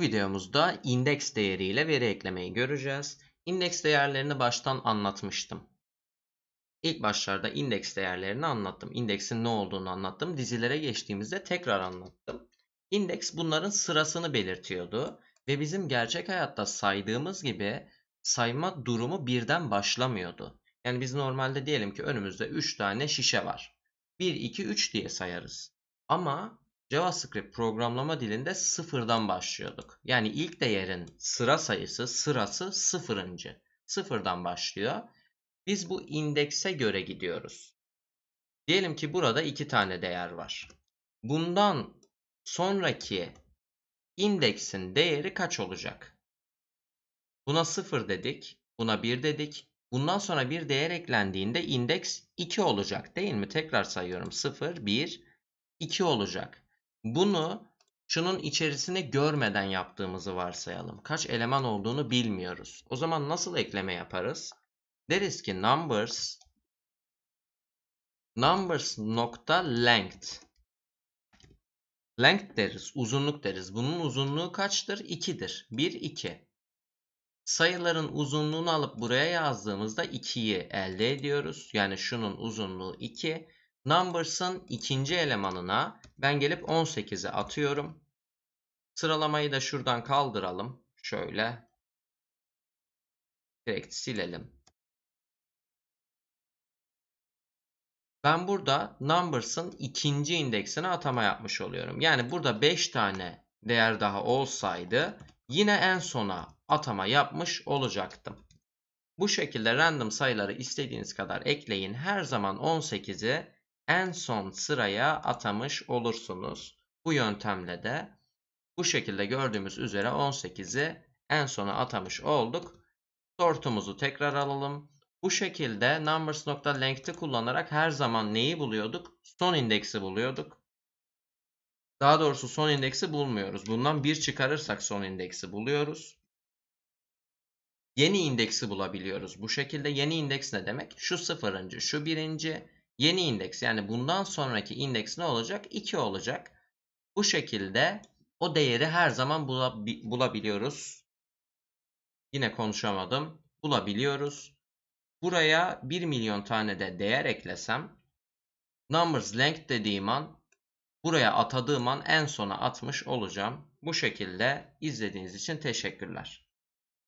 Bu videomuzda indeks değeriyle veri eklemeyi göreceğiz. İndeks değerlerini baştan anlatmıştım. İlk başlarda indeks değerlerini anlattım. İndeksin ne olduğunu anlattım. Dizilere geçtiğimizde tekrar anlattım. İndeks bunların sırasını belirtiyordu. Ve bizim gerçek hayatta saydığımız gibi sayma durumu birden başlamıyordu. Yani biz normalde diyelim ki önümüzde 3 tane şişe var. 1, 2, 3 diye sayarız. Ama JavaScript programlama dilinde sıfırdan başlıyorduk. Yani ilk değerin sıra sayısı, sırası sıfırıncı. Sıfırdan başlıyor. Biz bu indekse göre gidiyoruz. Diyelim ki burada iki tane değer var. Bundan sonraki indeksin değeri kaç olacak? Buna sıfır dedik, buna bir dedik. Bundan sonra bir değer eklendiğinde indeks 2 olacak değil mi? Tekrar sayıyorum 0, 1, 2 olacak. Bunu şunun içerisine görmeden yaptığımızı varsayalım. Kaç eleman olduğunu bilmiyoruz. O zaman nasıl ekleme yaparız? Deriz ki numbers numbers nokta length length deriz, uzunluk deriz. Bunun uzunluğu kaçtır? 2'dir. 1 2. Sayıların uzunluğunu alıp buraya yazdığımızda 2'yi elde ediyoruz. Yani şunun uzunluğu 2, Numbers'ın ikinci elemanına ben gelip 18'e atıyorum. Sıralamayı da şuradan kaldıralım. Şöyle. Direkt silelim. Ben burada numbers'ın ikinci indeksine atama yapmış oluyorum. Yani burada 5 tane değer daha olsaydı yine en sona atama yapmış olacaktım. Bu şekilde random sayıları istediğiniz kadar ekleyin. Her zaman 18'i en son sıraya atamış olursunuz. Bu yöntemle de bu şekilde gördüğümüz üzere 18'i en sona atamış olduk. Sortumuzu tekrar alalım. Bu şekilde numbers.length'i kullanarak her zaman neyi buluyorduk? Son indeksi buluyorduk. Daha doğrusu son indeksi bulmuyoruz. Bundan bir çıkarırsak son indeksi buluyoruz. Yeni indeksi bulabiliyoruz. Bu şekilde yeni indeks ne demek? Şu sıfırıncı, şu birinci, Yeni indeks yani bundan sonraki indeks ne olacak? 2 olacak. Bu şekilde o değeri her zaman bulabiliyoruz. Yine konuşamadım. Bulabiliyoruz. Buraya 1 milyon tane de değer eklesem numbers length dediğim an buraya atadığım an en sona atmış olacağım. Bu şekilde izlediğiniz için teşekkürler.